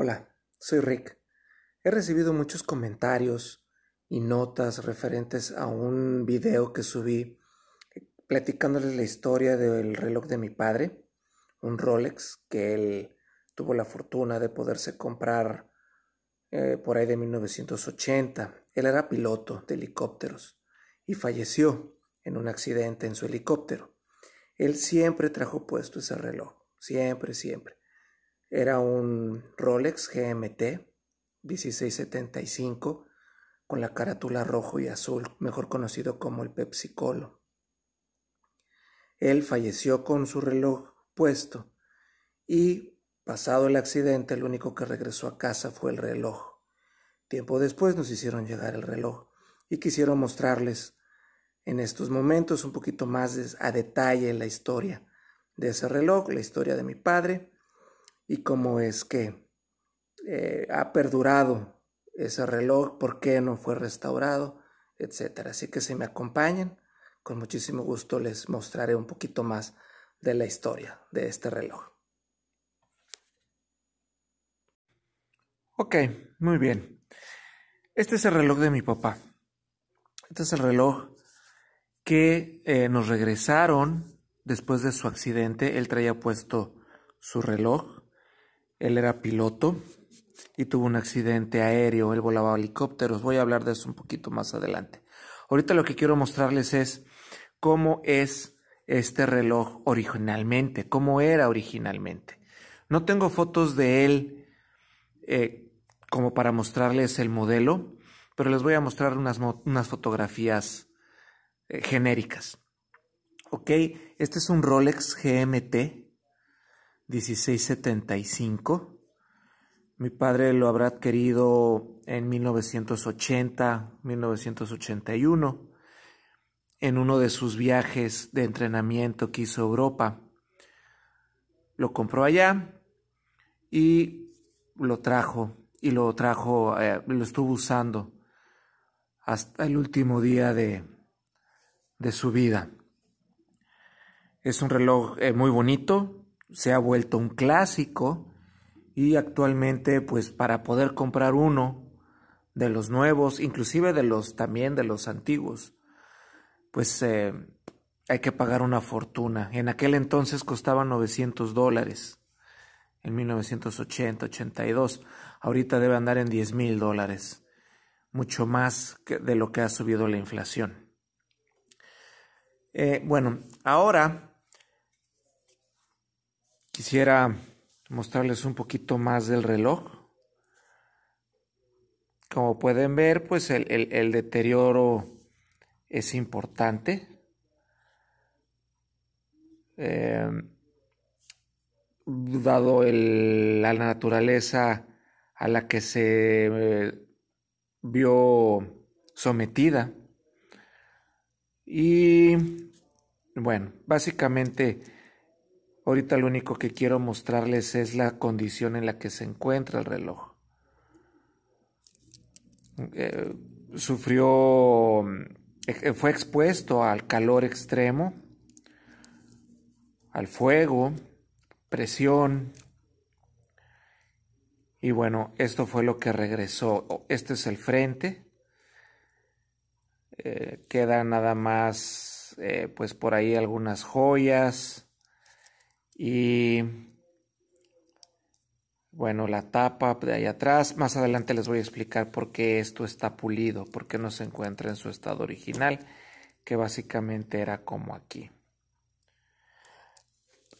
Hola, soy Rick. He recibido muchos comentarios y notas referentes a un video que subí platicándoles la historia del reloj de mi padre, un Rolex que él tuvo la fortuna de poderse comprar eh, por ahí de 1980. Él era piloto de helicópteros y falleció en un accidente en su helicóptero. Él siempre trajo puesto ese reloj, siempre, siempre. Era un Rolex GMT 1675 con la carátula rojo y azul, mejor conocido como el Pepsi Colo. Él falleció con su reloj puesto y, pasado el accidente, el único que regresó a casa fue el reloj. Tiempo después nos hicieron llegar el reloj y quisieron mostrarles en estos momentos un poquito más a detalle la historia de ese reloj, la historia de mi padre y cómo es que eh, ha perdurado ese reloj, por qué no fue restaurado, etc. Así que si me acompañan, con muchísimo gusto les mostraré un poquito más de la historia de este reloj. Ok, muy bien. Este es el reloj de mi papá. Este es el reloj que eh, nos regresaron después de su accidente. Él traía puesto su reloj él era piloto y tuvo un accidente aéreo, él volaba helicópteros, voy a hablar de eso un poquito más adelante. Ahorita lo que quiero mostrarles es cómo es este reloj originalmente, cómo era originalmente. No tengo fotos de él eh, como para mostrarles el modelo, pero les voy a mostrar unas, fotografías eh, genéricas. Ok, este es un Rolex GMT 1675. Mi padre lo habrá adquirido en 1980, 1981, en uno de sus viajes de entrenamiento que hizo Europa. Lo compró allá y lo trajo, y lo trajo, eh, lo estuvo usando hasta el último día de, de su vida. Es un reloj eh, muy bonito, se ha vuelto un clásico y actualmente pues para poder comprar uno de los nuevos, inclusive de los también de los antiguos, pues eh, hay que pagar una fortuna. En aquel entonces costaba 900 dólares, en 1980, 82. Ahorita debe andar en 10 mil dólares, mucho más que de lo que ha subido la inflación. Eh, bueno, ahora Quisiera mostrarles un poquito más del reloj. Como pueden ver, pues el, deterioro es importante. Em, dado la naturaleza a la que se eh, vio sometida. Y bueno, básicamente Ahorita lo único que quiero mostrarles es la condición en la que se encuentra el reloj. Eh, sufrió, eh, eh, fue expuesto al calor extremo, al fuego, presión. Y bueno, esto fue lo que regresó. Este es el frente. queda nada más, pues por ahí algunas joyas y bueno, la tapa de ahí atrás. Más adelante les voy a explicar por qué esto está pulido, por qué no se encuentra en su estado original, que básicamente era como aquí.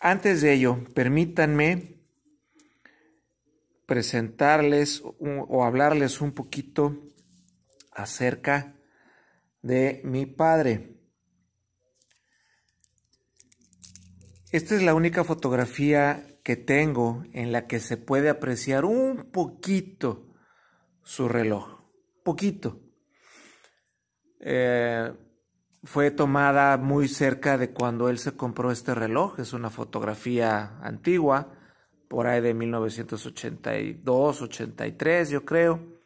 Antes de ello, permítanme presentarles o hablarles un poquito acerca de mi padre. Esta es la única fotografía que tengo en la que se puede apreciar un poquito su reloj. Poquito. Eh, fue tomada muy cerca de cuando él se compró este reloj. Es una fotografía antigua, por ahí de 1982, 83 yo creo.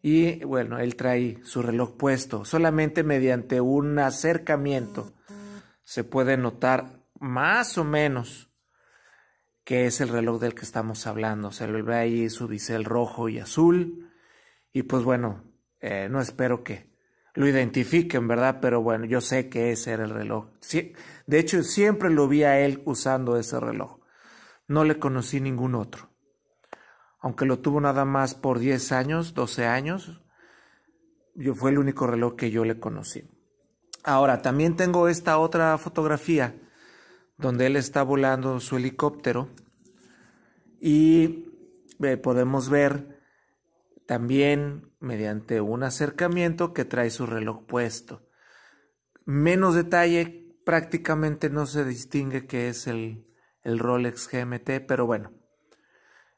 Y bueno, él trae su reloj puesto. Solamente mediante un acercamiento se puede notar más o menos, que es el reloj del que estamos hablando. Se lo ve ahí su bisel rojo y azul. Y pues bueno, eh, no espero que lo identifiquen, ¿verdad? Pero bueno, yo sé que ese era el reloj. de hecho, siempre lo vi a él usando ese reloj. No le conocí ningún otro. Aunque lo tuvo nada más por 10 años, 12 años, yo, fue el único reloj que yo le conocí. Ahora, también tengo esta otra fotografía donde él está volando su helicóptero y eh, podemos ver también mediante un acercamiento que trae su reloj puesto. Menos detalle, prácticamente no se distingue que es el, el Rolex GMT, pero bueno,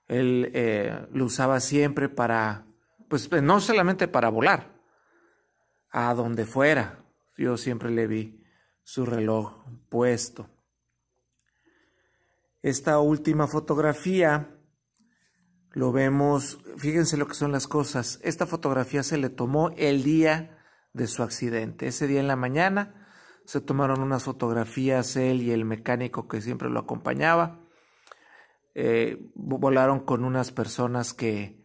él eh, lo usaba siempre para, pues eh, no solamente para volar, a donde fuera. Yo siempre le vi su reloj puesto. Esta última fotografía lo vemos, fíjense lo que son las cosas. Esta fotografía se le tomó el día de su accidente. Ese día en la mañana se tomaron unas fotografías él y el mecánico que siempre lo acompañaba. Eh, volaron con unas personas que,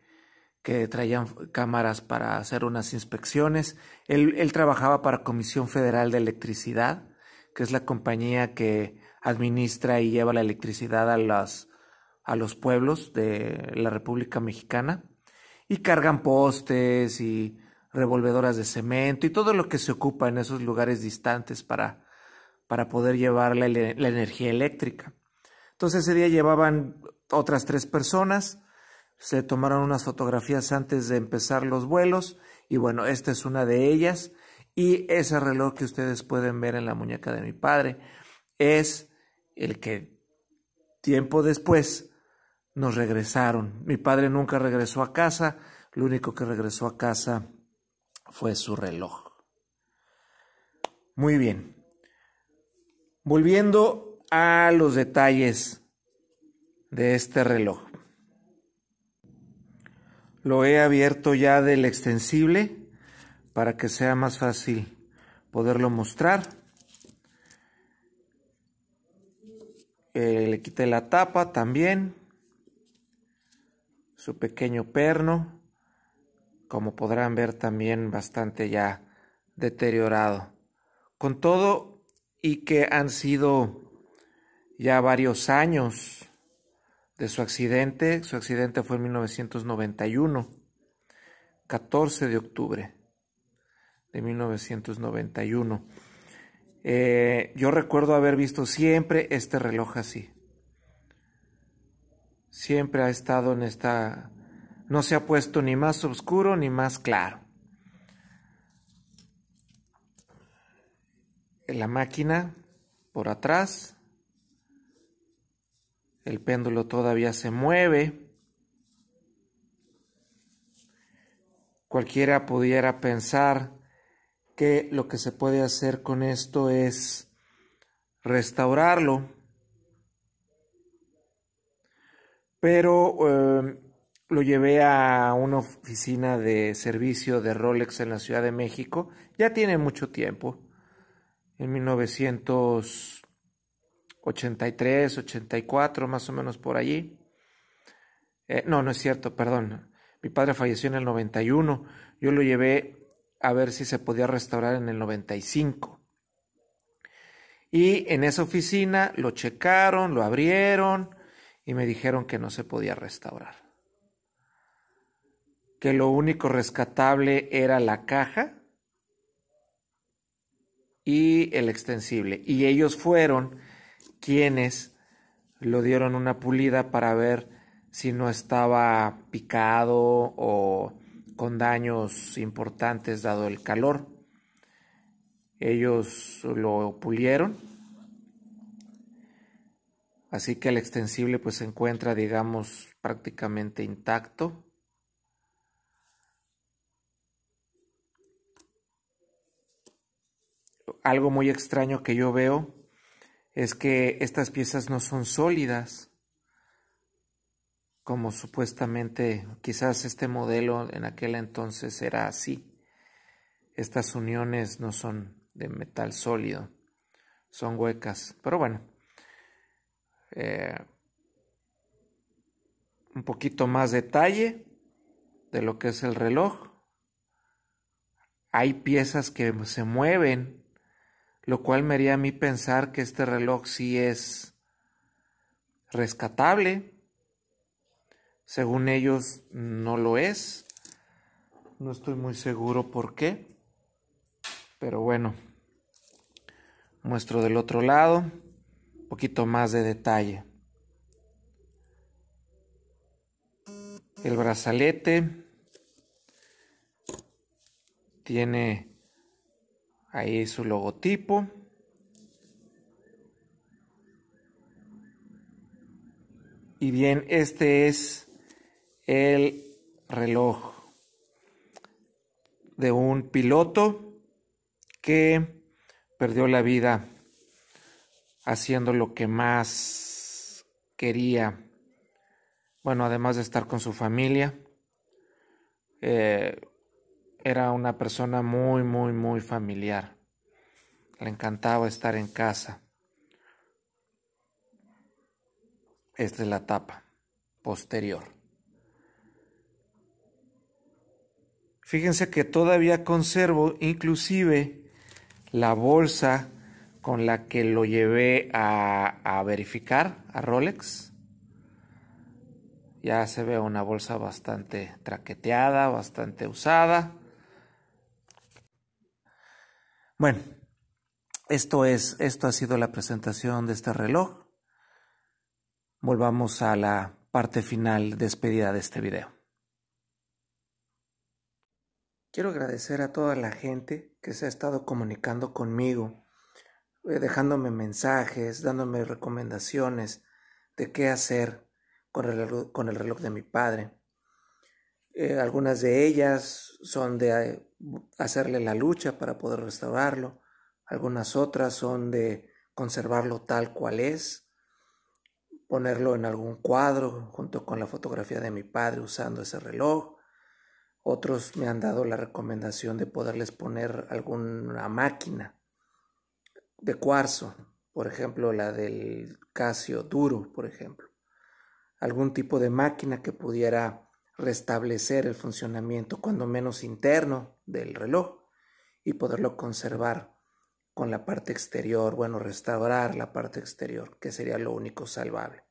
que traían cámaras para hacer unas inspecciones. Él, él trabajaba para Comisión Federal de Electricidad, que es la compañía que administra y lleva la electricidad a, a los pueblos de la República Mexicana y cargan postes y revolvedoras de cemento y todo lo que se ocupa en esos lugares distantes para, para poder llevar la energía eléctrica. Entonces ese día llevaban otras tres personas, se tomaron unas fotografías antes de empezar los vuelos y bueno, esta es una de ellas y ese reloj que ustedes pueden ver en la muñeca de mi padre es el que tiempo después nos regresaron. Mi padre nunca regresó a casa, lo único que regresó a casa fue su reloj. Muy bien. Volviendo a los detalles de este reloj. Lo he abierto ya del extensible para que sea más fácil poderlo mostrar le quité la tapa también. Su pequeño perno. Como podrán ver también bastante ya deteriorado. Con todo y que han sido ya varios años de su accidente. Su accidente fue en 1991, 14 de octubre de 1991. Eh, yo recuerdo haber visto siempre este reloj así. Siempre ha estado en esta... No se ha puesto ni más oscuro ni más claro. La máquina por atrás. El péndulo todavía se mueve. Cualquiera pudiera pensar que lo que se puede hacer con esto es restaurarlo. Pero em, lo llevé a una oficina de servicio de Rolex en la Ciudad de México. Ya tiene mucho tiempo. En 1983, 84, más o menos por allí. Eh, no, no es cierto, perdón. Mi padre falleció en el 91. Yo lo llevé a ver si se podía restaurar en el 95. Y en esa oficina lo checaron, lo abrieron y me dijeron que no se podía restaurar. Que lo único rescatable era la caja y el extensible. Y ellos fueron quienes lo dieron una pulida para ver si no estaba picado o con daños importantes dado el calor. Ellos lo pulieron. Así que el extensible pues se encuentra digamos prácticamente intacto. Algo muy extraño que yo veo es que estas piezas no son sólidas como supuestamente quizás este modelo en aquel entonces era así. Estas uniones no son de metal sólido, son huecas, pero bueno. Eh, un poquito más detalle de lo que es el reloj. Hay piezas que se mueven, lo cual me haría a mí pensar que este reloj sí es rescatable según ellos, no lo es. No estoy muy seguro por qué. Pero bueno, muestro del otro lado un poquito más de detalle. El brazalete tiene ahí su logotipo. Y bien, este es el reloj de un piloto que perdió la vida haciendo lo que más quería. Bueno, además de estar con su familia, eh, era una persona muy, muy, muy familiar. Le encantaba estar en casa. Esta es la etapa posterior. Fíjense que todavía conservo inclusive la bolsa con la que lo llevé a, verificar a Rolex. Ya se ve una bolsa bastante traqueteada, bastante usada. Bueno, esto es, esto ha sido la presentación de este reloj. Volvamos a la parte final despedida de este video. Quiero agradecer a toda la gente que se ha estado comunicando conmigo, eh, dejándome mensajes, dándome recomendaciones de qué hacer con el, reloj, de mi padre. Eh, algunas de ellas son de eh, hacerle la lucha para poder restaurarlo, algunas otras son de conservarlo tal cual es, ponerlo en algún cuadro junto con la fotografía de mi padre usando ese reloj, otros me han dado la recomendación de poderles poner alguna máquina de cuarzo, por ejemplo, la del casio duro, por ejemplo. Algún tipo de máquina que pudiera restablecer el funcionamiento, cuando menos interno, del reloj y poderlo conservar con la parte exterior, bueno, restaurar la parte exterior, que sería lo único salvable.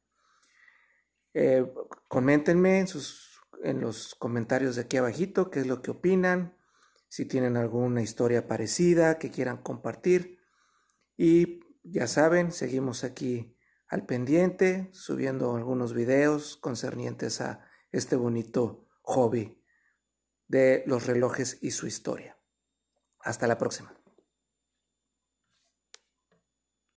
Eh, coméntenme en sus en los comentarios de aquí abajito qué es lo que opinan, si tienen alguna historia parecida que quieran compartir. Y ya saben, seguimos aquí al pendiente, subiendo algunos videos concernientes a este bonito hobby de los relojes y su historia. Hasta la próxima.